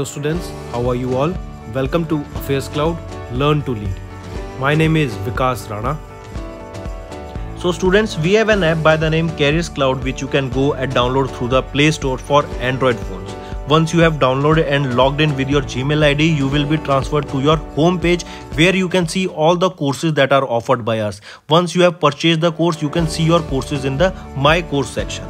Hello students, how are you all? Welcome to Affairs Cloud Learn to Lead. My name is Vikas Rana. So students, we have an app by the name Careers Cloud which you can go and download through the Play Store for Android phones. Once you have downloaded and logged in with your Gmail ID, you will be transferred to your home page where you can see all the courses that are offered by us. Once you have purchased the course, you can see your courses in the My Course section.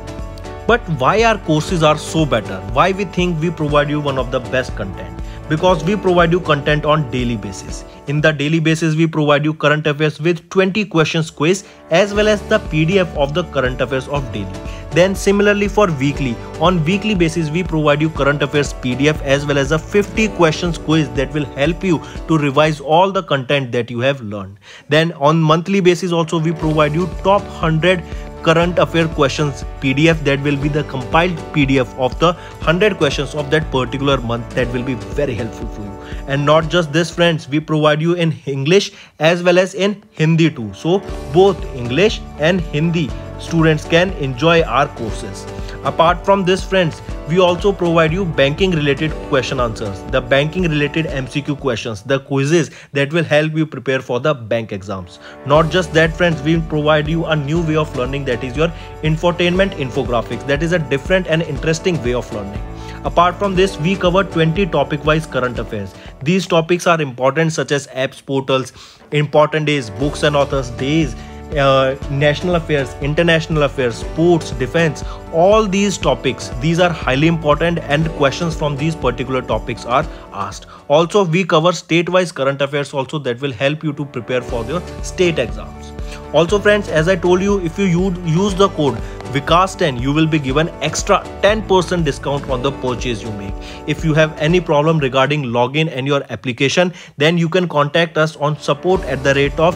But why our courses are so better? Why we think we provide you one of the best content? Because we provide you content on daily basis. In the daily basis, we provide you current affairs with 20 questions quiz as well as the PDF of the current affairs of daily. Then similarly for weekly, on weekly basis we provide you current affairs PDF as well as a 50 questions quiz that will help you to revise all the content that you have learned. Then on monthly basis also we provide you top 100 current affair questions pdf that will be the compiled pdf of the 100 questions of that particular month that will be very helpful for you and not just this friends we provide you in english as well as in hindi too so both english and hindi students can enjoy our courses Apart from this friends, we also provide you banking related question answers, the banking related MCQ questions, the quizzes that will help you prepare for the bank exams. Not just that friends, we provide you a new way of learning that is your infotainment infographics. That is a different and interesting way of learning. Apart from this, we cover 20 topic wise current affairs. These topics are important such as apps, portals, important days, books and authors, days, uh, national affairs, international affairs, sports, defense, all these topics, these are highly important and questions from these particular topics are asked. Also, we cover state-wise current affairs also that will help you to prepare for your state exams. Also friends, as I told you, if you use the code Vikas10, you will be given extra 10% discount on the purchase you make. If you have any problem regarding login and your application, then you can contact us on support at the rate of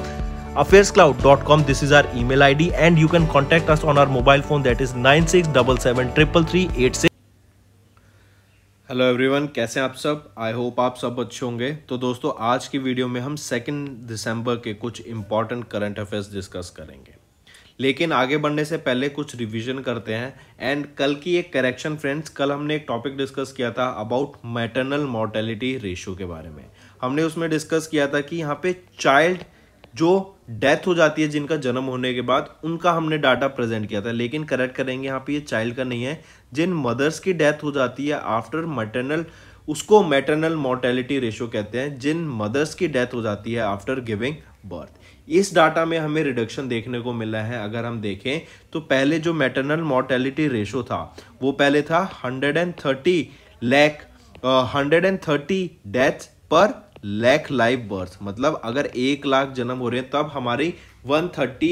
affairscloud.com. This is our email ID, and you can contact us on our mobile phone that is nine six double seven triple three eight six hello everyone कैसे हैं आप सब I hope आप सब अच्छे होंगे तो दोस्तों आज की वीडियो में हम सेकेंड दिसंबर के कुछ इंपॉर्टेंट करंट अफेयर्स डिस्कस करेंगे लेकिन आगे बढ़ने से पहले कुछ रिवीजन करते हैं एंड कल की एक करेक्शन फ्रेंड्स कल हमने एक टॉपिक डिस्कस किया था अबाउट मैटरनल मॉर्टेलिटी रेशियो के बारे में हमने उसमें डिस्कस किया था कि यहाँ पे चाइल्ड जो डेथ हो जाती है जिनका जन्म होने के बाद उनका हमने डाटा प्रेजेंट किया था लेकिन करेक्ट करेंगे यहाँ पे ये चाइल्ड का नहीं है जिन मदर्स की डेथ हो जाती है आफ्टर मटर्नल उसको मैटरनल मोर्टेलिटी रेशो कहते हैं जिन मदर्स की डेथ हो जाती है आफ्टर गिविंग बर्थ इस डाटा में हमें रिडक्शन देखने को मिला है अगर हम देखें तो पहले जो मैटरनल मोर्टेलिटी रेशो था वो पहले था 130 हंड्रेड एंड 130 डेथ पर लैख लाइव बर्थ मतलब अगर एक लाख जन्म हो रहे हैं तब हमारी 130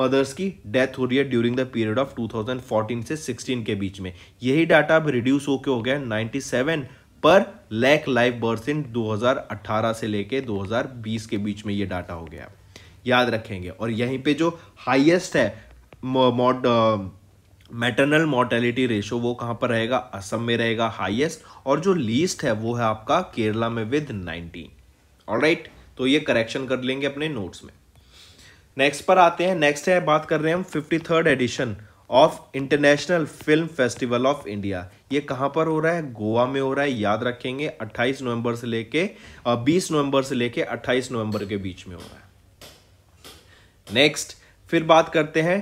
मदर्स की डेथ हो रही है ड्यूरिंग द पीरियड ऑफ 2014 से 16 के बीच में यही डाटा अब रिड्यूस होकर हो गया 97 पर लैख लाइव बर्थ इन 2018 से लेके 2020 के बीच में ये डाटा हो गया याद रखेंगे और यहीं पे जो हाइएस्ट है मॉड मैटरनल मोर्टेलिटी रेशो वो कहाँ पर रहेगा असम में रहेगा हाईएस्ट और जो लीस्ट है वो है आपका केरला में विद 19 ऑलराइट तो ये करेक्शन कर लेंगे अपने नोट्स में नेक्स्ट पर आते हैं नेक्स्ट है बात कर रहे हैं हम fifty third edition of international film festival of India ये कहाँ पर हो रहा है गोवा में हो रहा है याद रखेंगे 28 नवंबर से लेके 20 नवंबर से लेके 28 नवंबर के बीच में हो रहा है नेक्स्ट फिर बात करते हैं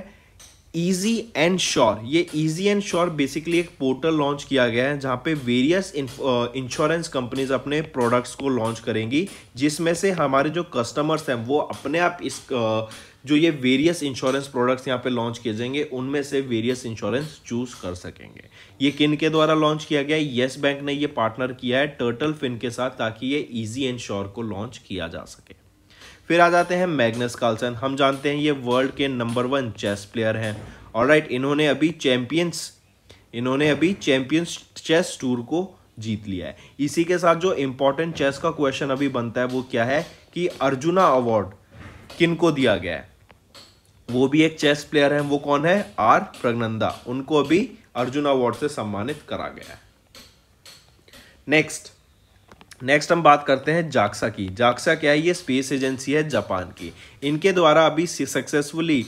ईजी एंड श्योर ये ईजी एंड श्योर बेसिकली एक पोर्टल लॉन्च किया गया है जहाँ पे वेरियस इंश्योरेंस कंपनीज अपने प्रोडक्ट्स को लॉन्च करेंगी जिसमें से हमारे जो कस्टमर्स हैं वो अपने आप इस uh, जो ये वेरियस इंश्योरेंस प्रोडक्ट्स यहाँ पे लॉन्च किए जाएंगे उनमें से वेरियस इंश्योरेंस चूज कर सकेंगे ये किन के द्वारा लॉन्च किया गया है येस बैंक ने ये पार्टनर किया है टर्टल फिन के साथ ताकि ये ईजी एंड श्योर को लॉन्च किया जा सके फिर आ जाते हैं मैग्नस कार्लसन हम जानते हैं ये वर्ल्ड के नंबर वन चेस प्लेयर हैं और राइट इन्होंने अभी चैम्पियंस इन्होंने अभी चैम्पियंस चेस टूर को जीत लिया है इसी के साथ जो इम्पोर्टेंट चेस का क्वेश्चन अभी बनता है वो क्या है कि अर्जुना अवार्ड किन को दिया गया है वो भी एक चेस प्लेयर हैं वो कौन है आर प्रगनंदा उनको अभी अर्जुन अवार्ड से सम्मानित करा गया है नेक्स्ट नेक्स्ट हम बात करते हैं जाक्सा की जाक्सा क्या है ये स्पेस एजेंसी है जापान की इनके द्वारा अभी सक्सेसफुली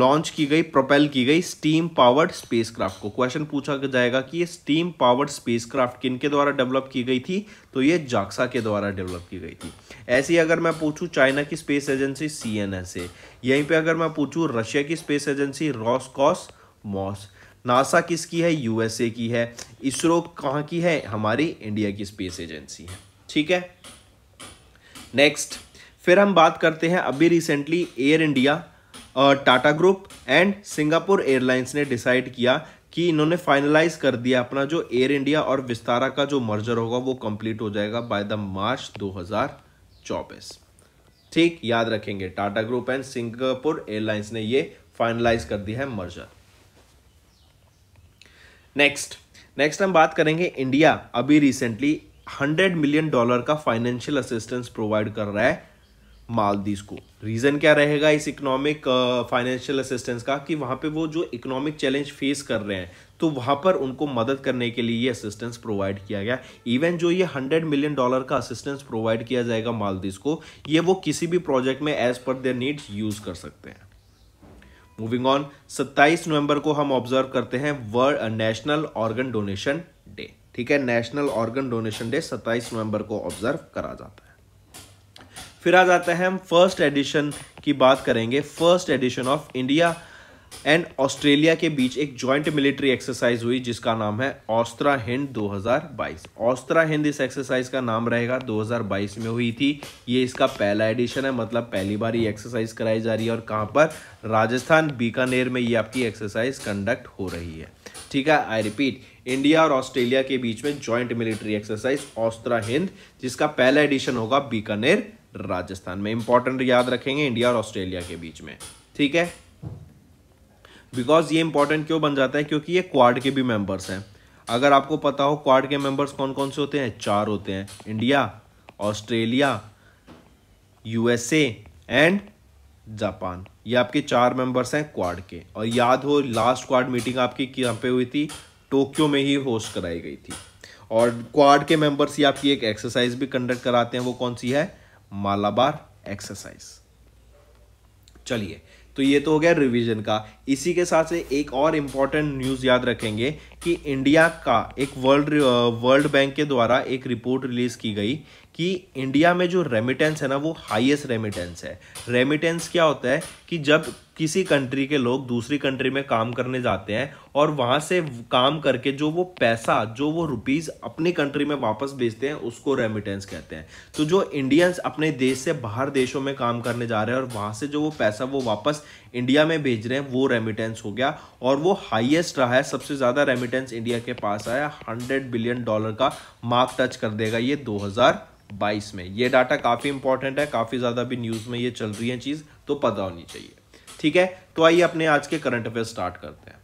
लॉन्च की गई प्रोपेल की गई स्टीम पावर्ड स्पेसक्राफ्ट को क्वेश्चन पूछा जाएगा कि ये स्टीम पावर्ड स्पेसक्राफ्ट किन के द्वारा डेवलप की गई थी तो ये जाक्सा के द्वारा डेवलप की गई थी ऐसे ही अगर मैं पूछूं चाइना की स्पेस एजेंसी सी से यहीं पे अगर मैं पूछूं रशिया की space agency Roscosmos NASA किसकी है यूएसए की है इसरो कहाँ की है हमारी इंडिया की स्पेस एजेंसी है ठीक है नेक्स्ट फिर हम बात करते हैं अभी recently Air India Tata group and Singapore Airlines ने डिसाइड किया कि इन्होंने फाइनलाइज कर दिया अपना जो एयर इंडिया और विस्तारा का जो मर्जर होगा वो कंप्लीट हो जाएगा बाय द मार्च 2024 ठीक याद रखेंगे Tata group and Singapore Airlines ने ये फाइनलाइज कर दिया है मर्जर नेक्स्ट नेक्स्ट हम बात करेंगे इंडिया अभी रिसेंटली हंड्रेड मिलियन डॉलर का फाइनेंशियल असिस्टेंस प्रोवाइड कर रहा है मालदीव को रीज़न क्या रहेगा इस इकोनॉमिक फाइनेंशियल असिस्टेंस का कि वहाँ पे वो जो इकोनॉमिक चैलेंज फेस कर रहे हैं तो वहां पर उनको मदद करने के लिए ये असिस्टेंस प्रोवाइड किया गया इवन जो ये हंड्रेड मिलियन डॉलर का असिस्टेंस प्रोवाइड किया जाएगा मालदीव को ये वो किसी भी प्रोजेक्ट में as per there needs use कर सकते हैं मूविंग ऑन 27 नवंबर को हम ऑब्जर्व करते हैं world national organ donation day ठीक है नेशनल ऑर्गन डोनेशन डे 27 नवंबर को ऑब्जर्व करा जाता है फिर आ जाते हैं हम फर्स्ट एडिशन की बात करेंगे first edition of India and Australia के बीच एक जॉइंट मिलिट्री एक्सरसाइज हुई जिसका नाम है ऑस्त्रा हिंद 2022 ऑस्त्रा हिंद इस एक्सरसाइज का नाम रहेगा 2022 में हुई थी ये इसका पहला एडिशन है मतलब पहली बार ये एक्सरसाइज कराई जा रही है और कहां पर राजस्थान बीकानेर में ये आपकी एक्सरसाइज कंडक्ट हो रही है ठीक है आई रिपीट इंडिया और ऑस्ट्रेलिया के बीच में joint military exercise Austra Hind जिसका पहला एडिशन होगा बीकानेर राजस्थान में इंपॉर्टेंट याद रखेंगे इंडिया और ऑस्ट्रेलिया के बीच में ठीक है बिकॉज ये इंपॉर्टेंट क्यों बन जाता है क्योंकि ये क्वाड के भी मेंबर्स हैं अगर आपको पता हो क्वाड के मेंबर्स कौन कौन से होते हैं चार होते हैं India Australia USA and Japan ये आपके चार मेंबर्स हैं क्वाड के और याद हो लास्ट क्वाड मीटिंग आपकी यहाँ पे हुई थी टोक्यो में ही होस्ट कराई गई थी और क्वाड के मेंबर्स ही आपकी एक एक्सरसाइज भी कंडक्ट कराते हैं वो कौन सी है मालाबार एक्सरसाइज चलिए तो ये तो हो गया रिवीजन का इसी के साथ से एक और इम्पॉर्टेंट न्यूज़ याद रखेंगे कि इंडिया का एक वर्ल्ड वर्ल्ड बैंक के द्वारा एक रिपोर्ट रिलीज़ की गई कि इंडिया में जो रेमिटेंस है ना वो हाईएस्ट रेमिटेंस है रेमिटेंस क्या होता है कि जब किसी कंट्री के लोग दूसरी कंट्री में काम करने जाते हैं और वहाँ से काम करके जो वो पैसा जो वो रुपीज़ अपनी कंट्री में वापस भेजते हैं उसको रेमिटेंस कहते हैं तो जो इंडियंस अपने देश से बाहर देशों में काम करने जा रहे हैं और वहाँ से जो वो पैसा वो वापस इंडिया में भेज रहे हैं वो रेमिटेंस हो गया और वो हाइएस्ट रहा है सबसे ज़्यादा रेमिटेंस इंडिया के पास आया हंड्रेड बिलियन डॉलर का मार्क टच कर देगा ये दो बाईस में ये डाटा काफ़ी इंपॉर्टेंट है काफ़ी ज़्यादा भी न्यूज़ में ये चल रही है चीज़ तो पता होनी चाहिए ठीक है तो आइए अपने आज के करंट अफेयर स्टार्ट करते हैं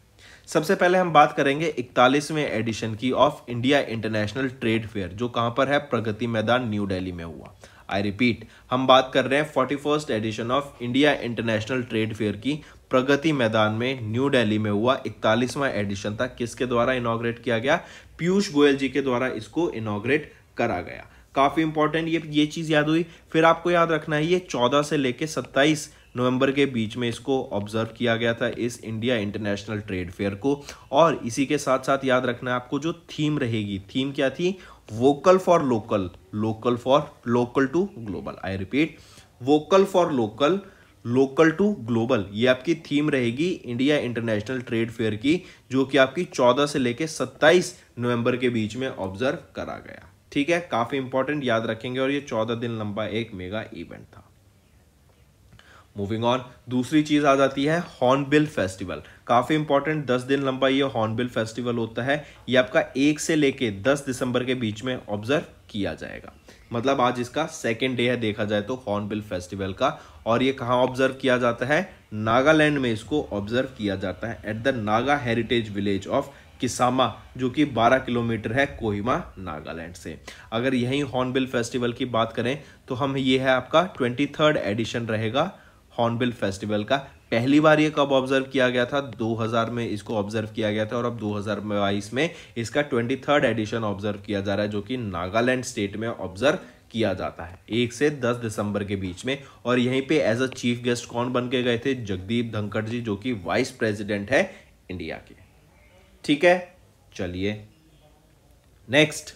सबसे पहले हम बात करेंगे इकतालीसवें एडिशन की of India international trade fair जो कहां पर है प्रगति मैदान न्यू दिल्ली में हुआ आई रिपीट हम बात कर रहे हैं forty first edition of India international trade fair की प्रगति मैदान में न्यू दिल्ली में हुआ इकतालीसवा एडिशन था किसके द्वारा इनोग्रेट किया गया पीयूष गोयल जी के द्वारा इसको इनोग्रेट करा गया काफ़ी इंपॉर्टेंट ये ये चीज़ याद हुई फिर आपको याद रखना है ये चौदह से लेके सत्ताईस नवंबर के बीच में इसको ऑब्जर्व किया गया था इस इंडिया इंटरनेशनल ट्रेड फेयर को और इसी के साथ साथ याद रखना है आपको जो थीम रहेगी थीम क्या थी vocal for local local for local to global I repeat vocal for local local to global ये आपकी थीम रहेगी इंडिया इंटरनेशनल ट्रेड फेयर की जो कि आपकी 14 से लेकर 27 नवंबर के बीच में ऑब्जर्व करा गया ठीक है काफ़ी इंपॉर्टेंट याद रखेंगे और ये 14 दिन लंबा एक मेगा इवेंट था मूविंग ऑन दूसरी चीज़ आ जाती है हॉर्नबिल फेस्टिवल काफ़ी इंपॉर्टेंट दस दिन लंबा ये हॉर्नबिल फेस्टिवल होता है ये आपका एक से लेके दस दिसंबर के बीच में ऑब्जर्व किया जाएगा मतलब आज इसका सेकेंड डे है देखा जाए तो हॉर्नबिल फेस्टिवल का और ये कहाँ ऑब्जर्व किया जाता है नागालैंड में इसको ऑब्जर्व किया जाता है at the Naga heritage village of Kisama जो कि 12 किलोमीटर है कोहिमा नागालैंड से अगर यही हॉर्नबिल फेस्टिवल की बात करें तो हम ये है आपका ट्वेंटी एडिशन रहेगा हॉर्नबिल फेस्टिवल का पहली बार ये कब ऑब्जर्व किया गया था 2000 में इसको ऑब्जर्व किया गया था और अब 2022 में इसका थर्ड एडिशन ऑब्जर्व किया जा रहा है जो कि नागालैंड स्टेट में ऑब्जर्व किया जाता है एक से दस दिसंबर के बीच में और यहीं पे एज अ चीफ गेस्ट कौन बन के गए थे जगदीप धनखड़ जी जो कि वाइस प्रेसिडेंट है इंडिया के ठीक है चलिए नेक्स्ट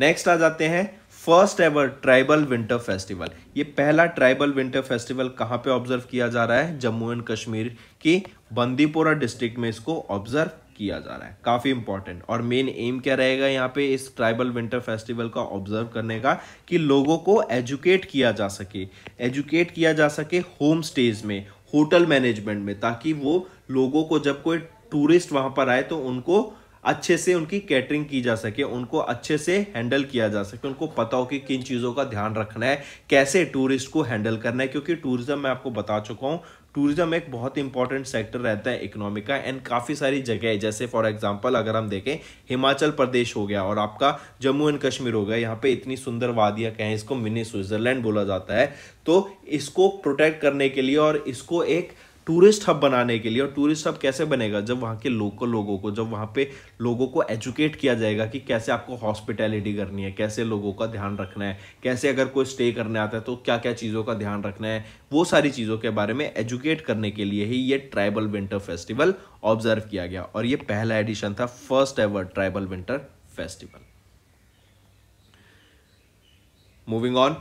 नेक्स्ट आ जाते हैं first ever tribal winter festival ये पहला ट्राइबल विंटर फेस्टिवल कहाँ पे ऑब्जर्व किया जा रहा है जम्मू एंड कश्मीर के बंदीपोरा डिस्ट्रिक्ट में इसको ऑब्जर्व किया जा रहा है काफ़ी इंपॉर्टेंट और मेन एम क्या रहेगा यहाँ पे इस ट्राइबल विंटर फेस्टिवल का ऑब्जर्व करने का कि लोगों को एजुकेट किया जा सके एजुकेट किया जा सके होम स्टेज में होटल मैनेजमेंट में ताकि वो लोगों को जब कोई टूरिस्ट वहाँ पर आए तो उनको अच्छे से उनकी कैटरिंग की जा सके उनको अच्छे से हैंडल किया जा सके उनको पता हो कि किन चीज़ों का ध्यान रखना है कैसे टूरिस्ट को हैंडल करना है क्योंकि टूरिज़्म मैं आपको बता चुका हूँ टूरिज्म एक बहुत इंपॉर्टेंट सेक्टर रहता है इकोनॉमी का एंड काफ़ी सारी जगह है जैसे फॉर एग्जांपल अगर हम देखें हिमाचल प्रदेश हो गया और आपका जम्मू एंड कश्मीर हो गया यहाँ पे इतनी सुंदर वादियाँ कहें इसको मिनी स्विट्ज़रलैंड बोला जाता है तो इसको प्रोटेक्ट करने के लिए और इसको एक टूरिस्ट हब बनाने के लिए और टूरिस्ट हब कैसे बनेगा जब वहाँ के लोकल लोगों को जब वहाँ पे लोगों को एजुकेट किया जाएगा कि कैसे आपको हॉस्पिटैलिटी करनी है कैसे लोगों का ध्यान रखना है कैसे अगर कोई स्टे करने आता है तो क्या क्या चीज़ों का ध्यान रखना है वो सारी चीज़ों के बारे में एजुकेट करने के लिए ही ये ट्राइबल विंटर फेस्टिवल ऑब्जर्व किया गया और ये पहला एडिशन था first ever tribal winter festival moving on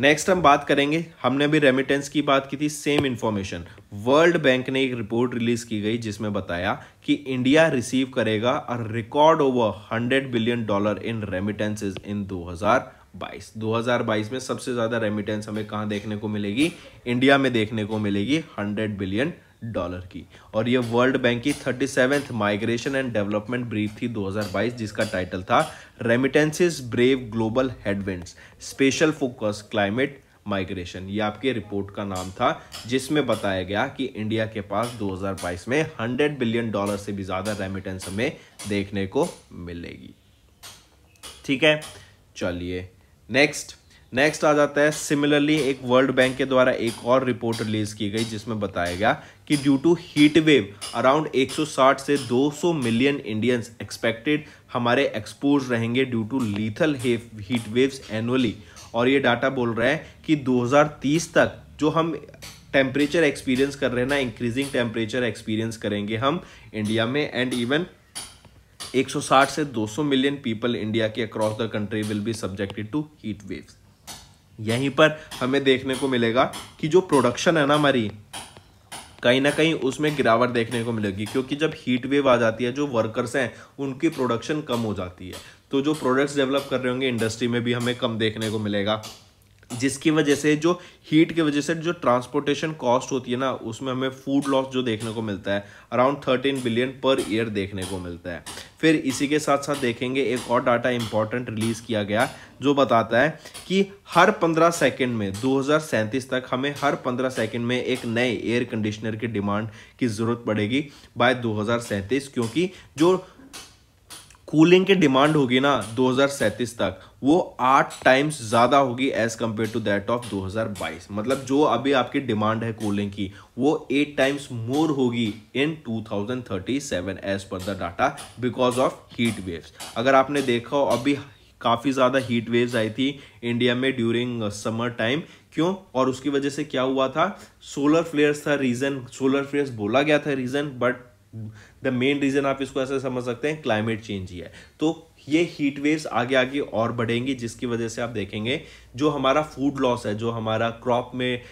next हम बात करेंगे हमने भी रेमिटेंस की बात की थी सेम इन्फॉर्मेशन वर्ल्ड बैंक ने एक रिपोर्ट रिलीज की गई जिसमें बताया कि इंडिया रिसीव करेगा a record over 100 billion dollar in remittances in 2022 2022 में सबसे ज़्यादा रेमिटेंस हमें कहाँ देखने को मिलेगी इंडिया में देखने को मिलेगी हंड्रेड बिलियन डॉलर की और यह वर्ल्ड बैंक की thirty seventh migration and development brief थी 2022 जिसका टाइटल था remittances brave global headwinds special focus climate migration ये आपके रिपोर्ट का नाम था जिसमें बताया गया कि इंडिया के पास 2022 में 100 बिलियन डॉलर से भी ज़्यादा रेमिटेंस हमें देखने को मिलेगी ठीक है चलिए नेक्स्ट नेक्स्ट आ जाता है सिमिलरली एक वर्ल्ड बैंक के द्वारा एक और रिपोर्ट रिलीज की गई जिसमें बताया गया कि due to heat wave around 160 से 200 मिलियन इंडियंस एक्सपेक्टेड हमारे एक्सपोज रहेंगे due to lethal heat waves annually और ये डाटा बोल रहा है कि 2030 तक जो हम टेम्परेचर एक्सपीरियंस कर रहे हैं ना इंक्रीजिंग टेम्परेचर एक्सपीरियंस करेंगे हम इंडिया में एंड इवन 160 से 200 मिलियन पीपल इंडिया के across the country will be subjected to heat waves यहीं पर हमें देखने को मिलेगा कि जो प्रोडक्शन है ना हमारी कहीं ना कहीं उसमें गिरावट देखने को मिलेगी क्योंकि जब हीट वेव आ जाती है जो वर्कर्स हैं उनकी प्रोडक्शन कम हो जाती है तो जो प्रोडक्ट्स डेवलप कर रहे होंगे इंडस्ट्री में भी हमें कम देखने को मिलेगा जिसकी वजह से जो हीट की वजह से जो ट्रांसपोर्टेशन कॉस्ट होती है ना उसमें हमें फूड लॉस जो देखने को मिलता है around thirteen billion per year देखने को मिलता है फिर इसी के साथ साथ देखेंगे एक और डाटा इंपॉर्टेंट रिलीज़ किया गया जो बताता है कि हर पंद्रह सेकेंड में दो तक हमें हर पंद्रह सेकेंड में एक नए एयर कंडीशनर की डिमांड की ज़रूरत पड़ेगी बाय दो क्योंकि जो कूलिंग की डिमांड होगी ना 2037 तक वो आठ टाइम्स ज़्यादा होगी as compare to that of 2022 मतलब जो अभी आपकी डिमांड है कूलिंग की वो एट टाइम्स मोर होगी in 2037 as per the data because of heat waves अगर आपने देखा हो अभी काफ़ी ज़्यादा हीट वेव्स आई थी इंडिया में ड्यूरिंग समर टाइम क्यों और उसकी वजह से क्या हुआ था सोलर फ्लेयर्स था रीज़न सोलर फ्लेयर्स बोला गया था reason but the main reason आप इसको ऐसे समझ सकते हैं क्लाइमेट चेंज ही है तो ये हीट वेव्स आगे आगे और बढ़ेंगी जिसकी वजह से आप देखेंगे जो हमारा फूड लॉस है जो हमारा क्रॉप में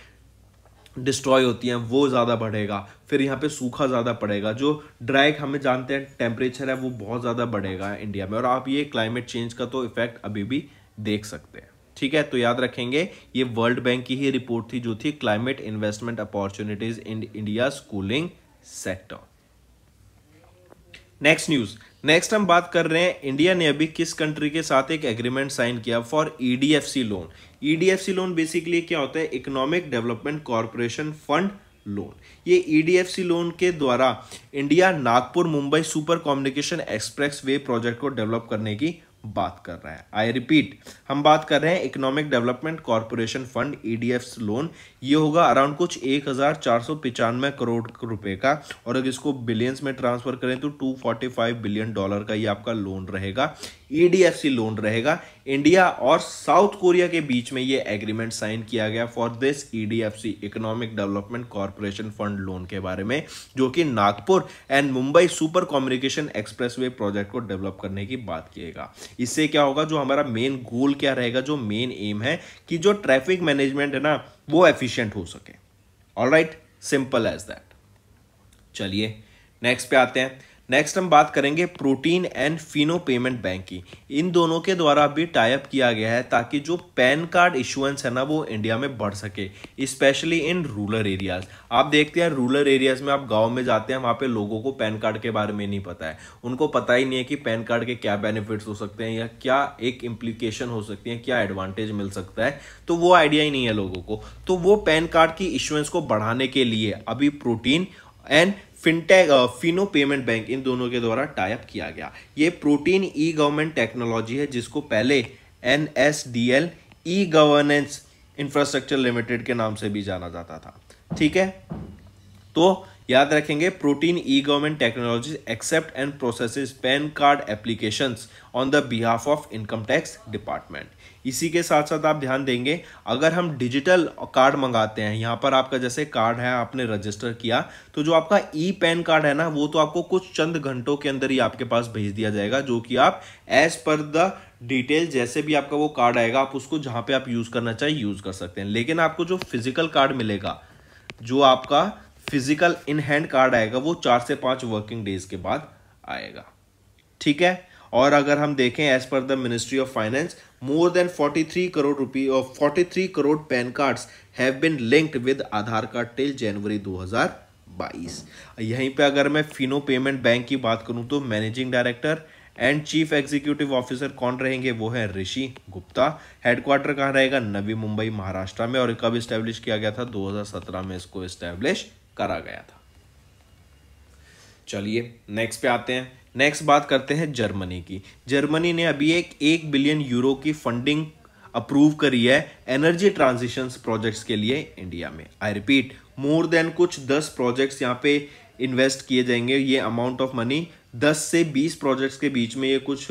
डिस्ट्रॉय होती हैं वो ज़्यादा बढ़ेगा फिर यहाँ पे सूखा ज़्यादा पड़ेगा जो ड्राई हमें जानते हैं टेम्परेचर है वो बहुत ज़्यादा बढ़ेगा इंडिया में और आप ये क्लाइमेट चेंज का तो इफेक्ट अभी भी देख सकते हैं ठीक है तो याद रखेंगे ये वर्ल्ड बैंक की ही रिपोर्ट थी जो थी climate investment opportunities in India schooling sector next news next हम बात कर रहे हैं इंडिया ने अभी किस कंट्री के साथ एक एग्रीमेंट साइन किया for EDFC loan EDFC loan basically क्या होता है economic development corporation fund loan ये ईडीएफसी e लोन के द्वारा India Nagpur Mumbai super communication expressway project को डेवलप करने की बात कर रहा है आई रिपीट हम बात कर रहे हैं economic development corporation fund EDF loan ये होगा अराउंड कुछ एक हज़ार चार सौ पिचानवे करोड़ रुपए का और अगर इसको बिलियंस में ट्रांसफर करें तो two forty five billion dollar का ये आपका लोन रहेगा ईडीएफसी लोन रहेगा इंडिया और साउथ कोरिया के बीच में ये एग्रीमेंट साइन किया गया for this EDFC economic development corporation fund loan के बारे में जो कि Nagpur and Mumbai super communication express project को डेवलप करने की बात किएगा इससे क्या होगा जो हमारा मेन गोल क्या रहेगा जो मेन एम है कि जो ट्रैफिक मैनेजमेंट है ना वो एफिशिएंट हो सके all right simple as that चलिए नेक्स्ट पे आते हैं नेक्स्ट हम बात करेंगे Protean and Fino payment bank की इन दोनों के द्वारा भी टाइप किया गया है ताकि जो पैन कार्ड इशुएंस है ना वो इंडिया में बढ़ सके स्पेशली इन रूरल एरियाज आप देखते हैं रूरल एरियाज में आप गांव में जाते हैं वहाँ पे लोगों को पैन कार्ड के बारे में नहीं पता है उनको पता ही नहीं है कि पैन कार्ड के क्या बेनिफिट्स हो सकते हैं या क्या एक इम्प्लीकेशन हो सकती है क्या एडवांटेज मिल सकता है तो वो आइडिया ही नहीं है लोगों को तो वो पैन कार्ड की इशुएंस को बढ़ाने के लिए अभी Protean and fintech Fino payment bank इन दोनों के द्वारा टाइप किया गया ये प्रोटीन ई गवर्नमेंट टेक्नोलॉजी है जिसको पहले N S D L e governance infrastructure limited के नाम से भी जाना जाता था ठीक है तो याद रखेंगे Protean e government technology accept and process PAN card applications on the behalf of income tax department इसी के साथ साथ आप ध्यान देंगे अगर हम डिजिटल कार्ड मंगाते हैं यहाँ पर आपका जैसे कार्ड है आपने रजिस्टर किया तो जो आपका ई पैन कार्ड है ना वो तो आपको कुछ चंद घंटों के अंदर ही आपके पास भेज दिया जाएगा जो कि आप एज पर द डिटेल जैसे भी आपका वो कार्ड आएगा आप उसको जहाँ पे आप यूज़ करना चाहिए यूज़ कर सकते हैं लेकिन आपको जो फिजिकल कार्ड मिलेगा जो आपका फिजिकल इन हैंड कार्ड आएगा वो चार से पाँच वर्किंग डेज के बाद आएगा ठीक है और अगर हम देखें as per the ministry of finance more than 43 crore rupee और 43 crore PAN cards have been linked with Aadhaar card till January 2022 यहीं पे अगर मैं फिनो पेमेंट बैंक की बात करूं तो managing director and chief executive officer कौन रहेंगे वो है ऋषि गुप्ता हेडक्वार्टर कहाँ रहेगा नवी मुंबई महाराष्ट्र में और कब इस्टेब्लिश किया गया था 2017 में इसको स्टैब्लिश करा गया था चलिए नेक्स्ट पे आते हैं नेक्स्ट बात करते हैं जर्मनी की जर्मनी ने अभी एक एक बिलियन यूरो की फंडिंग अप्रूव करी है एनर्जी ट्रांजिशन प्रोजेक्ट्स के लिए इंडिया में आई रिपीट मोर देन कुछ दस प्रोजेक्ट्स यहाँ पे इन्वेस्ट किए जाएंगे ये अमाउंट ऑफ मनी दस से बीस प्रोजेक्ट्स के बीच में ये कुछ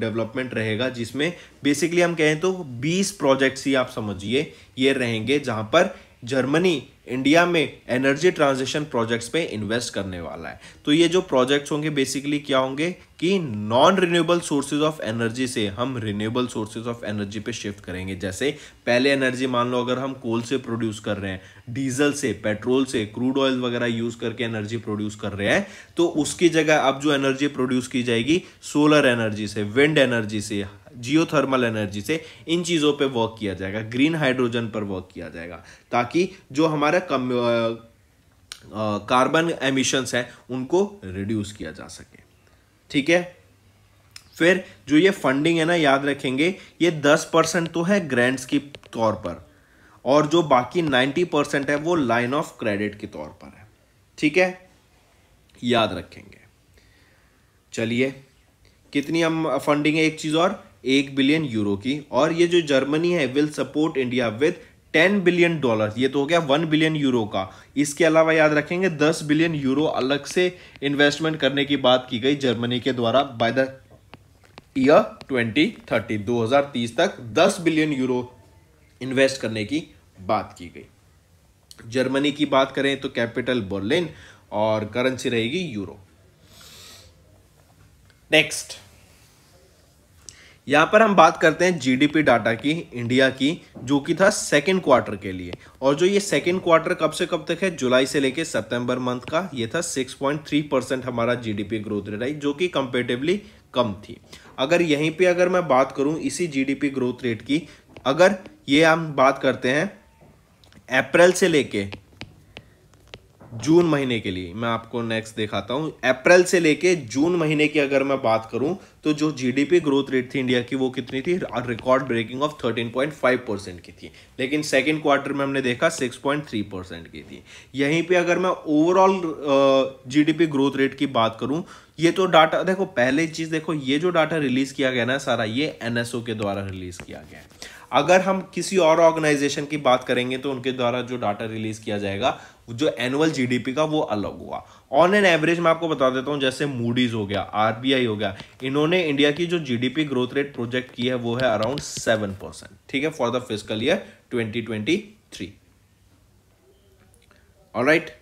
डेवलपमेंट रहेगा जिसमें बेसिकली हम कहें तो बीस प्रोजेक्ट्स ही आप समझिए ये रहेंगे जहाँ पर जर्मनी इंडिया में एनर्जी ट्रांजिशन प्रोजेक्ट्स पे इन्वेस्ट करने वाला है तो ये जो प्रोजेक्ट्स होंगे बेसिकली क्या होंगे कि non renewable sources of energy से हम रिन्यूएबल सोर्सेज ऑफ एनर्जी पे शिफ्ट करेंगे जैसे पहले एनर्जी मान लो अगर हम कोल से प्रोड्यूस कर रहे हैं डीजल से पेट्रोल से क्रूड ऑयल वगैरह यूज करके एनर्जी प्रोड्यूस कर रहे हैं तो उसकी जगह अब जो एनर्जी प्रोड्यूस की जाएगी सोलर एनर्जी से विंड एनर्जी से जियोथर्मल एनर्जी से इन चीज़ों पे वर्क किया जाएगा ग्रीन हाइड्रोजन पर वर्क किया जाएगा ताकि जो हमारा कम कार्बन एमिशंस है उनको रिड्यूस किया जा सके ठीक है फिर जो ये फंडिंग है ना याद रखेंगे ये दस परसेंट तो है ग्रांट्स की तौर पर और जो बाकी नाइन्टी परसेंट है वो लाइन ऑफ क्रेडिट के तौर पर है ठीक है याद रखेंगे चलिए कितनी हम फंडिंग है एक चीज़ और एक बिलियन यूरो की और ये जो जर्मनी है will support India with ten billion dollar ये तो हो गया वन बिलियन यूरो का इसके अलावा याद रखेंगे दस बिलियन यूरो अलग से इन्वेस्टमेंट करने की बात की गई जर्मनी के द्वारा बाय द ईयर 2030 2030 तक 10 बिलियन यूरो इन्वेस्ट करने की बात की गई जर्मनी की बात करें तो कैपिटल बर्लिन और करेंसी रहेगी यूरो नेक्स्ट यहाँ पर हम बात करते हैं जीडीपी डाटा की इंडिया की जो कि था सेकेंड क्वार्टर के लिए और जो ये सेकेंड क्वार्टर कब से कब तक है जुलाई से लेके सितंबर मंथ का ये था 6.3 परसेंट हमारा जीडीपी ग्रोथ रेट आई जो कि कंपेटिवली कम थी अगर यहीं पे अगर मैं बात करूं इसी जीडीपी ग्रोथ रेट की अगर ये हम बात करते हैं अप्रैल से लेके जून महीने के लिए मैं आपको नेक्स्ट दिखाता हूँ अप्रैल से लेके जून महीने की अगर मैं बात करूँ तो जो जीडीपी ग्रोथ रेट थी इंडिया की वो कितनी थी रिकॉर्ड ब्रेकिंग ऑफ 13.5 परसेंट की थी लेकिन सेकेंड क्वार्टर में हमने देखा 6.3 परसेंट की थी यहीं पे अगर मैं ओवरऑल जीडीपी ग्रोथ रेट की बात करूँ ये तो डाटा देखो पहले चीज़ देखो ये जो डाटा रिलीज किया गया ना सारा ये एनएसओ के द्वारा रिलीज किया गया है अगर हम किसी और ऑर्गेनाइजेशन की बात करेंगे तो उनके द्वारा जो डाटा रिलीज किया जाएगा जो एनुअल जीडीपी का वो अलग हुआ ऑन एन एवरेज मैं आपको बता देता हूँ जैसे मूडीज हो गया आरबीआई हो गया इन्होंने इंडिया की जो जीडीपी ग्रोथ रेट प्रोजेक्ट की है वो है अराउंड सेवन परसेंट ठीक है for the physical year twenty twenty three right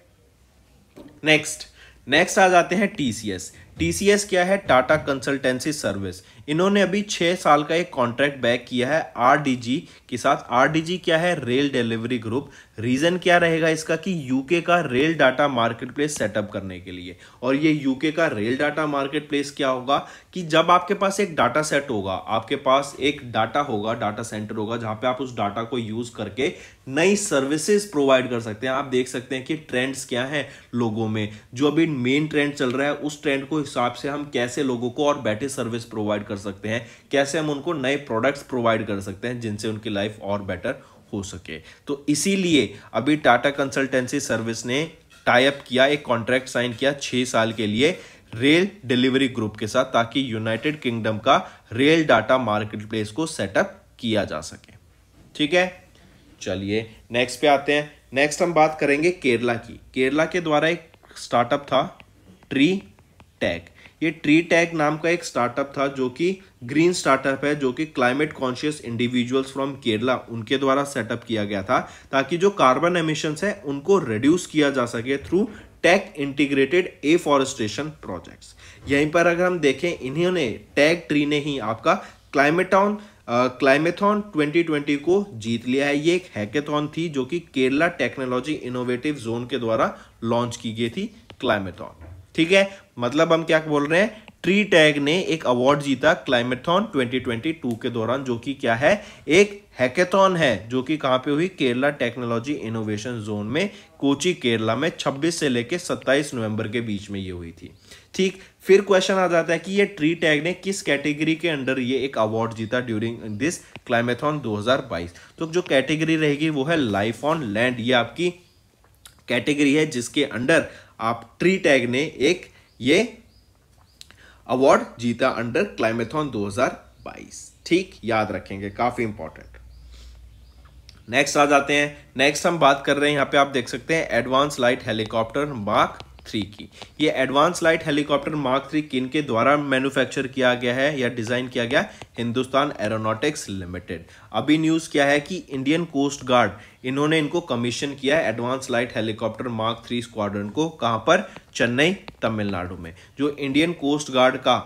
next next आ जाते हैं टीसीएस टीसीएस क्या है टाटा कंसल्टेंसी सर्विस इन्होंने अभी छः साल का एक कॉन्ट्रैक्ट बैक किया है आरडीजी के साथ आरडीजी क्या है रेल डिलीवरी ग्रुप रीज़न क्या रहेगा इसका कि यूके का rail data market place setup करने के लिए और ये यूके का रेल डाटा मार्केट प्लेस क्या होगा कि जब आपके पास एक डाटा सेट होगा आपके पास एक डाटा होगा डाटा सेंटर होगा जहाँ पे आप उस डाटा को यूज़ करके नई सर्विसेज प्रोवाइड कर सकते हैं आप देख सकते हैं कि ट्रेंड्स क्या हैं लोगों में जो अभी मेन ट्रेंड चल रहा है उस ट्रेंड को हिसाब से हम कैसे लोगों को और बेटर सर्विस प्रोवाइड कर कर सकते हैं कैसे हम उनको नए प्रोडक्ट्स प्रोवाइड कर सकते हैं जिनसे उनकी लाइफ और बेटर हो सके तो इसीलिए अभी टाटा कंसल्टेंसी सर्विस ने टाइप किया एक कॉन्ट्रैक्ट साइन किया छः साल के लिए रेल डिलीवरी ग्रुप के साथ ताकि यूनाइटेड किंगडम का रेल डाटा मार्केट प्लेस को सेटअप किया जा सके ठीक है चलिए नेक्स्ट पे आते हैं नेक्स्ट हम बात करेंगे केरला की केरला के द्वारा एक स्टार्टअप था ट्री टैग ये ट्री टैग नाम का एक स्टार्टअप था जो कि ग्रीन स्टार्टअप है जो कि climate conscious individuals from Kerala उनके द्वारा सेटअप किया गया था ताकि जो कार्बन एमिशंस है उनको रिड्यूस किया जा सके through tag integrated afforestation projects यहीं पर अगर हम देखें इन्होंने टैग ट्री ने ही आपका क्लाइमेटॉन क्लाइमेथॉन uh, 2020 को जीत लिया है ये एक हैकेथॉन थी जो कि केरला टेक्नोलॉजी इनोवेटिव जोन के द्वारा लॉन्च की गई थी क्लाइमेथॉन ठीक है मतलब हम क्या बोल रहे हैं ट्री टैग ने एक अवार्ड जीता क्लाइमेथॉन 2022 के दौरान जो कि क्या है एक हैकेथॉन है जो कि कहां पे हुई केरला टेक्नोलॉजी इनोवेशन जोन में कोची केरला में 26 से लेकर 27 नवंबर के बीच में ये हुई थी ठीक फिर क्वेश्चन आ जाता है कि ये ट्री टैग ने किस कैटेगरी के अंडर ये एक अवार्ड जीता ड्यूरिंग दिस क्लाइमेथॉन दो तो जो कैटेगरी रहेगी वो है लाइफ ऑन लैंड ये आपकी कैटेगरी है जिसके अंडर आप ट्री टैग ने एक ये अवार्ड जीता अंडर क्लाइमेथॉन 2022 ठीक याद रखेंगे काफी इंपॉर्टेंट नेक्स्ट आ जाते हैं नेक्स्ट हम बात कर रहे हैं यहां पे आप देख सकते हैं advance light helicopter mark three की ये advance light helicopter mark three किन के द्वारा मैन्युफैक्चर किया गया है या डिज़ाइन किया गया हिंदुस्तान एरोनॉटिक्स लिमिटेड अभी न्यूज़ क्या है कि इंडियन कोस्ट गार्ड इन्होंने इनको कमीशन किया advance light helicopter mark three squadron को कहां पर चेन्नई तमिलनाडु में जो इंडियन कोस्ट गार्ड का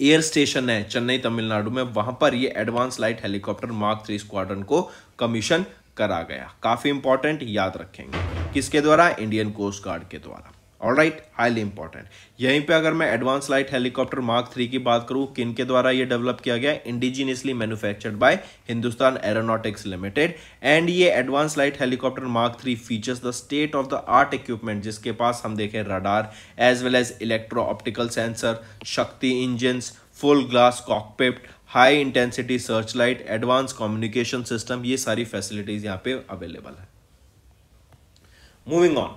एयर स्टेशन है चेन्नई तमिलनाडु में वहां पर ये advance light helicopter mark three squadron को कमीशन करा गया काफी इंपॉर्टेंट याद रखेंगे किसके द्वारा इंडियन कोस्ट गार्ड के द्वारा ऑल राइट हाईली इंपॉर्टेंट यहीं पे अगर मैं advance light helicopter mark three की बात करूं किन के द्वारा ये डेवलप किया गया indigenously manufactured by Hindustan aeronautics limited and ये advance light helicopter mark three features the state of the art equipment जिसके पास हम देखें radar as well as electro optical sensor Shakti engine full glass cockpit high intensity search light advance communication system ये सारी facilities यहाँ पे available है moving on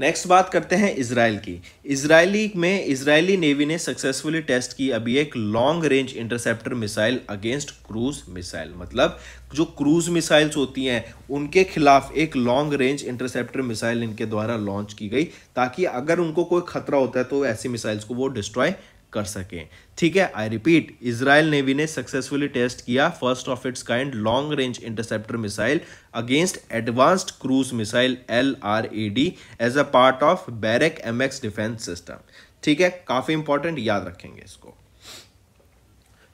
next बात करते हैं इसराइल की इसराइली में इसराइली नेवी ने सक्सेसफुली टेस्ट की अभी एक long range interceptor missile against cruise missile मतलब जो क्रूज मिसाइल्स होती हैं उनके खिलाफ एक लॉन्ग रेंज इंटरसेप्टर मिसाइल इनके द्वारा लॉन्च की गई ताकि अगर उनको कोई खतरा होता है तो ऐसी मिसाइल्स को वो डिस्ट्रॉय कर सकें ठीक है आई रिपीट इसराइल नेवी ने सक्सेसफुली टेस्ट किया first of its kind long range interceptor missile against advanced cruise missile L R A D as a part of Barak M X defence system ठीक है काफ़ी important याद रखेंगे इसको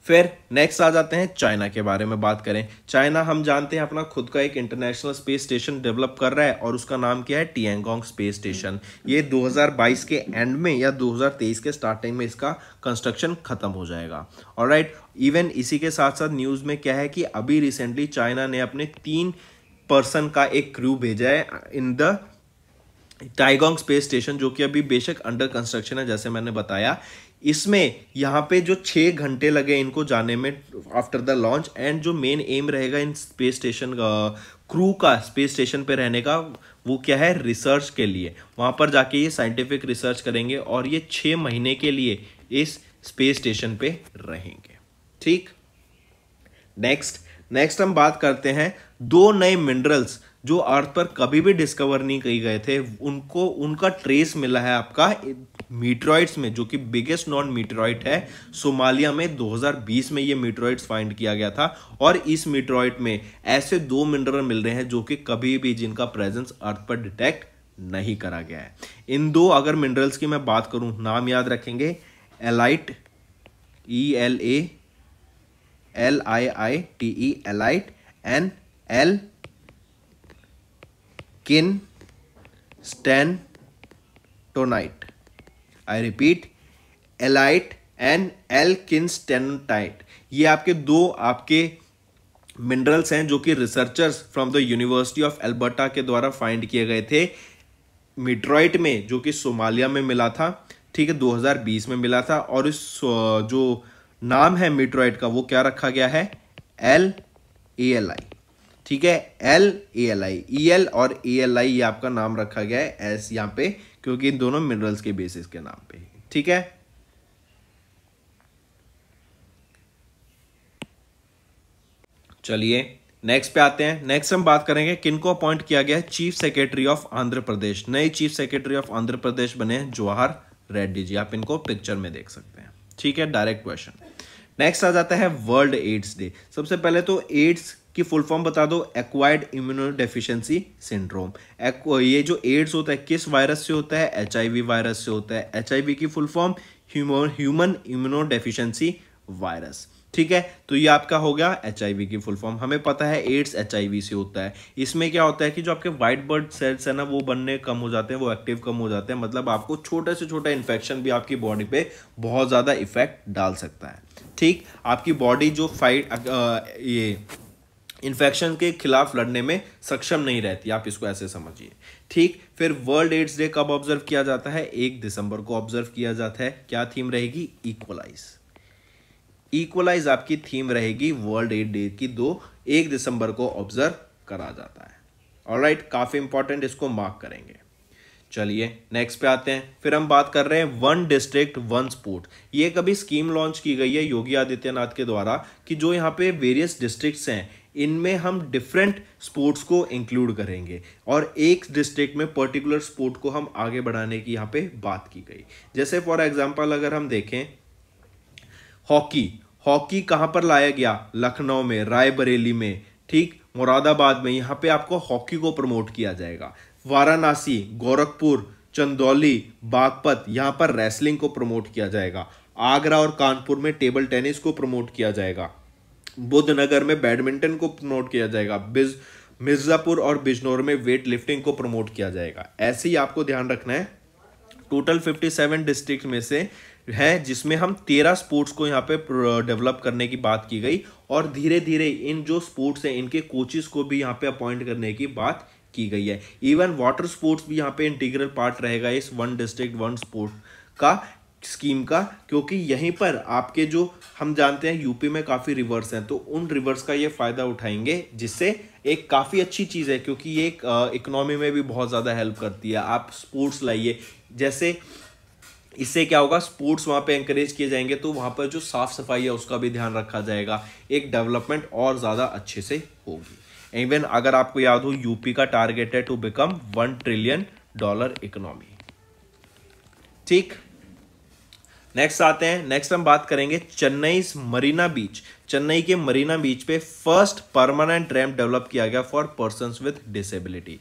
फिर next आ जाते हैं चाइना के बारे में बात करें चाइना हम जानते हैं अपना खुद का एक इंटरनेशनल स्पेस स्टेशन डेवलप कर रहा है और उसका नाम क्या है टियांगोंग स्पेस स्टेशन ये 2022 के एंड में या 2023 के स्टार्टिंग में इसका कंस्ट्रक्शन खत्म हो जाएगा और राइट इवन इसी के साथ साथ न्यूज़ में क्या है कि अभी रिसेंटली चाइना ने अपने तीन पर्सन का एक क्रू भेजा है in the Tiangong space station जो कि अभी बेशक अंडर कंस्ट्रक्शन है जैसे मैंने बताया इसमें यहाँ पे जो छः घंटे लगे इनको जाने में आफ्टर द लॉन्च एंड जो मेन एम रहेगा इन स्पेस स्टेशन का क्रू का स्पेस स्टेशन पे रहने का वो क्या है रिसर्च के लिए वहाँ पर जाके ये साइंटिफिक रिसर्च करेंगे और ये छः महीने के लिए इस स्पेस स्टेशन पे रहेंगे ठीक नेक्स्ट नेक्स्ट हम बात करते हैं दो नए मिनरल्स जो अर्थ पर कभी भी डिस्कवर नहीं किए गए थे उनको उनका ट्रेस मिला है आपका मीट्रॉइड्स में जो कि बिगेस्ट नॉन मीट्रॉइड है सोमालिया में 2020 में ये मीट्रॉइड्स फाइंड किया गया था और इस मीट्रॉइड में ऐसे दो मिनरल मिल रहे हैं जो कि कभी भी जिनका प्रेजेंस अर्थ पर डिटेक्ट नहीं करा गया है इन दो अगर मिनरल्स की मैं बात करूं नाम याद रखेंगे elaliite E L A L I I T E elaliite and elkinstantonite I repeat elaliite and elkinstantonite ये आपके दो आपके मिनरल्स हैं जो कि researchers from the university of Alberta के द्वारा फाइंड किए गए थे मिट्रॉइट में जो कि सोमालिया में मिला था ठीक है 2020 में मिला था और इस जो नाम है मिट्रॉइट का वो क्या रखा गया है एल ए एल आई ठीक है L A L I E L और ए एल आई ये आपका नाम रखा गया है एस यहाँ पे क्योंकि इन दोनों मिनरल्स के बेसिस के नाम पे ठीक है चलिए नेक्स्ट पे आते हैं नेक्स्ट हम बात करेंगे किनको अपॉइंट किया गया है chief secretary of Andhra Pradesh नए chief secretary of Andhra Pradesh बने जवाहर रेड्डी जी आप इनको पिक्चर में देख सकते हैं ठीक है डायरेक्ट क्वेश्चन नेक्स्ट आ जाता है वर्ल्ड एड्स डे सबसे पहले तो एड्स कि फुल फॉर्म बता दो एक्वायर्ड इम्यूनो सिंड्रोम ये जो एड्स होता है किस वायरस से होता है एच वायरस से होता है एच की full form human immuno virus ठीक है तो ये आपका हो गया एच की फुल फॉर्म हमें पता है एड्स एच से होता है इसमें क्या होता है कि जो आपके वाइट बर्ड सेल्स है ना वो बनने कम हो जाते हैं वो एक्टिव कम हो जाते हैं मतलब आपको छोटा से छोटा इन्फेक्शन भी आपकी बॉडी पे बहुत ज़्यादा इफेक्ट डाल सकता है ठीक आपकी बॉडी जो फाइट ये इन्फेक्शन के खिलाफ लड़ने में सक्षम नहीं रहती आप इसको ऐसे समझिए ठीक फिर वर्ल्ड एड्स डे कब ऑब्जर्व किया जाता है एक दिसंबर को ऑब्जर्व किया जाता है क्या थीम रहेगी इक्वलाइज इक्वलाइज आपकी थीम रहेगी वर्ल्ड एड डे की दो एक दिसंबर को ऑब्जर्व करा जाता है ऑलराइट right, काफ़ी इंपॉर्टेंट इसको मार्क करेंगे चलिए नेक्स्ट पे आते हैं फिर हम बात कर रहे हैं वन डिस्ट्रिक्ट वन स्पोर्ट ये कभी स्कीम लॉन्च की गई है योगी आदित्यनाथ के द्वारा कि जो यहाँ पे वेरियस डिस्ट्रिक्ट्स हैं इनमें हम डिफरेंट स्पोर्ट्स को इंक्लूड करेंगे और एक डिस्ट्रिक्ट में पर्टिकुलर स्पोर्ट को हम आगे बढ़ाने की यहाँ पे बात की गई जैसे फॉर एग्जाम्पल अगर हम देखें हॉकी हॉकी कहाँ पर लाया गया लखनऊ में रायबरेली में ठीक मुरादाबाद में यहाँ पे आपको हॉकी को प्रमोट किया जाएगा वाराणसी गोरखपुर चंदौली बागपत यहाँ पर रेसलिंग को प्रमोट किया जाएगा आगरा और कानपुर में टेबल टेनिस को प्रमोट किया जाएगा बुद्ध नगर में बैडमिंटन को प्रमोट किया जाएगा बिज मिर्ज़ापुर और बिजनौर में वेट लिफ्टिंग को प्रमोट किया जाएगा ऐसे ही आपको ध्यान रखना है टोटल 57 डिस्ट्रिक्ट में से है जिसमें हम 13 स्पोर्ट्स को यहाँ पे डेवलप करने की बात की गई और धीरे धीरे इन जो स्पोर्ट्स हैं इनके कोचिज को भी यहाँ पे अपॉइंट करने की बात की गई है इवन वाटर स्पोर्ट्स भी यहाँ पे इंटीग्रल पार्ट रहेगा इस वन डिस्ट्रिक्ट वन स्पोर्ट का स्कीम का क्योंकि यहीं पर आपके जो हम जानते हैं यूपी में काफ़ी रिवर्स हैं तो उन रिवर्स का ये फ़ायदा उठाएंगे जिससे एक काफ़ी अच्छी चीज़ है क्योंकि ये इकोनॉमी में भी बहुत ज़्यादा हेल्प करती है आप स्पोर्ट्स लाइए जैसे इससे क्या होगा स्पोर्ट्स वहाँ पे इंकरेज किए जाएंगे तो वहाँ पर जो साफ़ सफाई है उसका भी ध्यान रखा जाएगा एक डेवलपमेंट और ज़्यादा अच्छे से होगी इवन अगर आपको याद हो यूपी का टारगेट है to become one trillion dollar economy ठीक नेक्स्ट आते हैं नेक्स्ट हम बात करेंगे चेन्नई मरीना बीच चेन्नई के मरीना बीच पे फर्स्ट परमानेंट रैम्प डेवलप किया गया for person with disability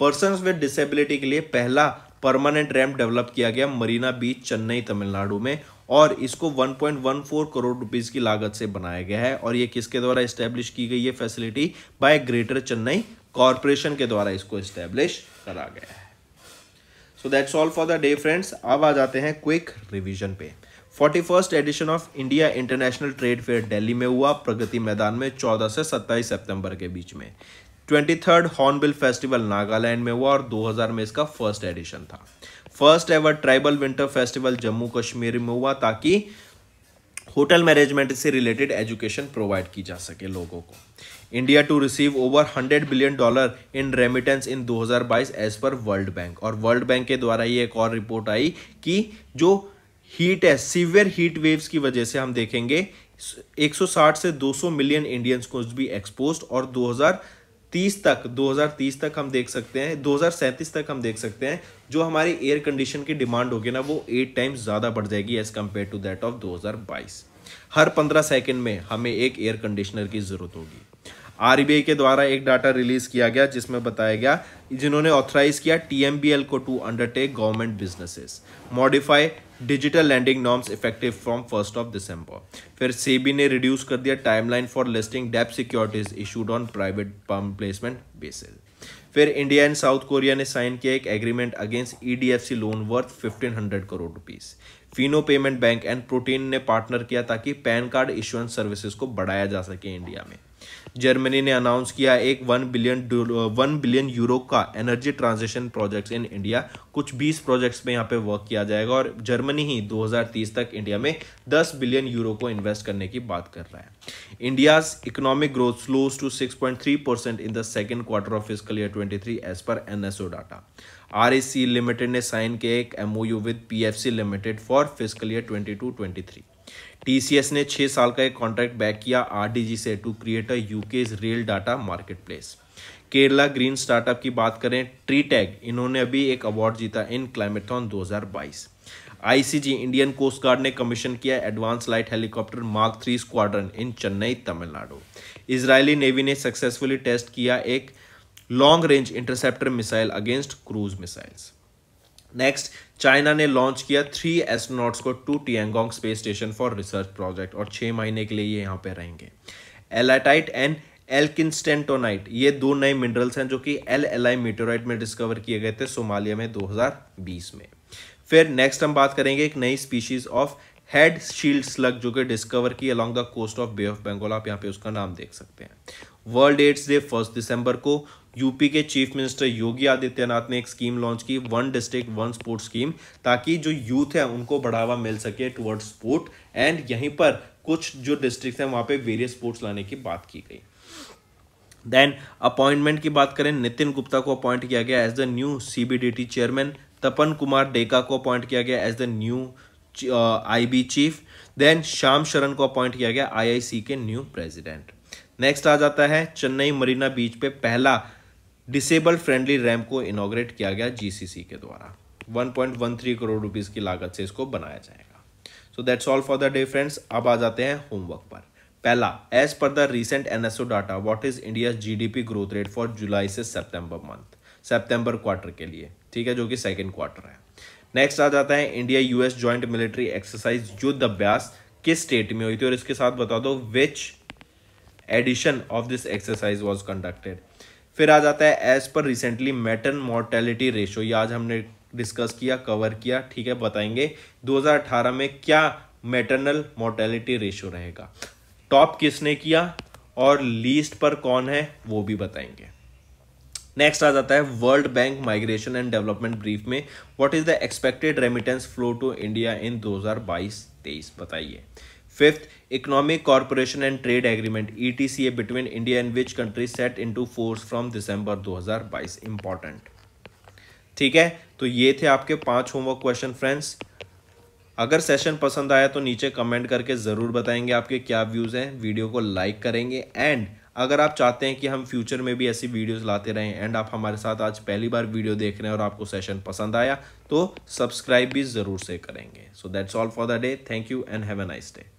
person with disability के लिए पहला परमानेंट रैम्प डेवलप किया गया मरीना बीच चेन्नई तमिलनाडु में और इसको 1.14 करोड़ रुपीज़ की लागत से बनाया गया है और ये किसके द्वारा इस्टेब्लिश की गई है facility by greater Chennai corporation के द्वारा इसको इस्टेब्लिश करा गया है so that's all for the day friends अब आ जाते हैं क्विक रिविजन पे forty first edition of India international trade fair Delhi में हुआ प्रगति मैदान में 14 से 27 सितंबर के बीच में twenty third hornbill festival Nagaland में हुआ और 2000 में इसका फर्स्ट एडिशन था first ever tribal winter festival Jammu Kashmir में हुआ ताकि होटल मैनेजमेंट से रिलेटेड एजुकेशन प्रोवाइड की जा सके लोगों को India to receive over 100 billion dollar in remittance in 2022 as per world bank और वर्ल्ड बैंक के द्वारा ये एक और रिपोर्ट आई कि जो हीट है सीवियर हीट वेव्स की वजह से हम देखेंगे 160 से 200 मिलियन इंडियंस को भी एक्सपोज और तीस तक 2030 तक हम देख सकते हैं 2037 तक हम देख सकते हैं जो हमारी एयर कंडीशन की डिमांड होगी ना वो एट टाइम्स ज़्यादा बढ़ जाएगी as compare to that of 2022 हर 15 सेकंड में हमें एक एयर कंडीशनर की ज़रूरत होगी आर के द्वारा एक डाटा रिलीज किया गया जिसमें बताया गया जिन्होंने ऑथराइज किया टी को to undertake government businesses modify digital landing norms effective from first of दिसंबर फिर सेबी ने रिड्यूस कर दिया timeline for listing debt securities issued on private पम प्लेसमेंट बेसिस फिर इंडिया एंड साउथ कोरिया ने साइन किया एक agreement against EDFC loan worth 1500 crore rupees Fino payment bank and Protean ने पार्टनर किया ताकि पैन कार्ड इश्योरेंस सर्विसेज को बढ़ाया जा सके इंडिया में जर्मनी ने अनाउंस किया एक one billion one billion euro का energy transition projects in India कुछ 20 प्रोजेक्ट्स में यहाँ पे वर्क किया जाएगा और जर्मनी ही 2030 तक इंडिया में 10 बिलियन यूरो को इन्वेस्ट करने की बात कर रहा है India economic growth slows to six percent in the second quarter of physical year twenty as per NSO data R limited ने साइन किया एक MOU with PFC limited for physical year twenty 23 TCS ने छः साल का एक contract back किया RDG से to create a UK rail data market place Kerala green startup की बात करें ट्री टैग इन्होंने अभी एक अवार्ड जीता in climathon 2022 ICG Indian coast guard ने कमीशन किया advance light helicopter mark three squadron in Chennai Tamil Nadu Israeli navy ने सक्सेसफुली टेस्ट किया एक long range interceptor missile against cruise missiles next China ने लॉन्च किया थ्री एस्ट्रोनॉट्स को to Tiangong space station for research project और छह महीने के लिए ये यहाँ पे रहेंगे एलाटाइट एंड एल्किस्टेंटोनाइट ये दो नए मिनरल्स हैं जो कि एल एल आई मीटोराइट में डिस्कवर किए गए थे सोमालिया में 2020 में फिर नेक्स्ट हम बात करेंगे एक नई species of head shield slug जो कि डिस्कवर की along the coast of bay of Bengal आप यहाँ पे उसका नाम देख सकते हैं वर्ल्ड एड्स डे फर्स्ट दिसंबर को यूपी के चीफ मिनिस्टर योगी आदित्यनाथ ने एक स्कीम लॉन्च की one district one sport scheme ताकि जो यूथ है उनको बढ़ावा मिल सके टूवर्ड स्पोर्ट एंड यहीं पर कुछ जो डिस्ट्रिक्ट हैं वहाँ पे वेरियस स्पोर्ट्स लाने की बात की गई देन अपॉइंटमेंट की बात करें नितिन गुप्ता को अपॉइंट किया गया as the new CBDT chairman Tapan Kumar Deka को अपॉइंट किया गया as the new IB chief then Shyam Sharan को अपॉइंट किया गया आईआईसी के न्यू प्रेसिडेंट नेक्स्ट आ जाता है चेन्नई मरीना बीच पे पहला डिसेबल फ्रेंडली रैम्प को इनाग्रेट किया गया जीसीसी के द्वारा 1.13 करोड़ रुपीज़ की लागत से इसको बनाया जाएगा so that's all for the day friends अब आ जाते हैं होमवर्क पर पहला as per the recent NSO data what is India GDP growth rate for जुलाई से सितंबर मंथ सितंबर क्वार्टर के लिए ठीक है जो कि सेकेंड क्वार्टर है नेक्स्ट आ जाता है India US joint military exercise Yudh Abhyas किस स्टेट में हुई थी और इसके साथ बता दो which edition of this exercise was conducted फिर आ जाता है as per recently मेटर्न mortality ratio ये आज हमने डिस्कस किया कवर किया ठीक है बताएंगे 2018 में क्या मेटरनल मोर्टेलिटी रेशो रहेगा टॉप किसने किया और लीस्ट पर कौन है वो भी बताएंगे नेक्स्ट आ जाता है world bank migration and development brief में what is the expected remittance flow to India in 2022-23 बताइए Fifth, Economic Cooperation and Trade Agreement between India and which which set into force from दिसंबर 2022 important ठीक है तो ये थे आपके पांच होमवर्क क्वेश्चन फ्रेंड्स अगर सेशन पसंद आया तो नीचे कमेंट करके ज़रूर बताएंगे आपके क्या व्यूज़ हैं वीडियो को लाइक करेंगे एंड अगर आप चाहते हैं कि हम फ्यूचर में भी ऐसी वीडियोस लाते रहें एंड आप हमारे साथ आज पहली बार वीडियो देख रहे हैं और आपको सेशन पसंद आया तो सब्सक्राइब भी ज़रूर से करेंगे so that's all for the day thank you and have a nice day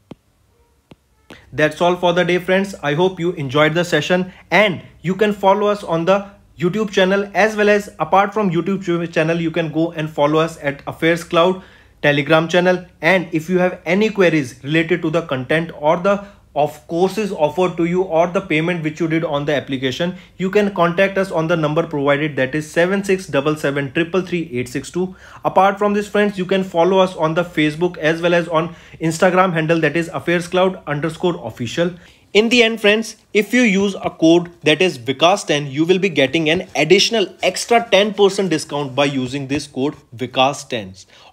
That's all for the day friends. I hope you enjoyed the session and you can follow us on the YouTube channel as well as apart from YouTube channel you can go and follow us at Affairs Cloud Telegram channel and if you have any queries related to the content or the of courses offered to you or the payment which you did on the application, you can contact us on the number provided that is 7677333862. Apart from this friends, you can follow us on the Facebook as well as on Instagram handle that is affairscloud underscore official. In the end friends, if you use a code that is Vikas10, you will be getting an additional extra 10% discount by using this code Vikas10.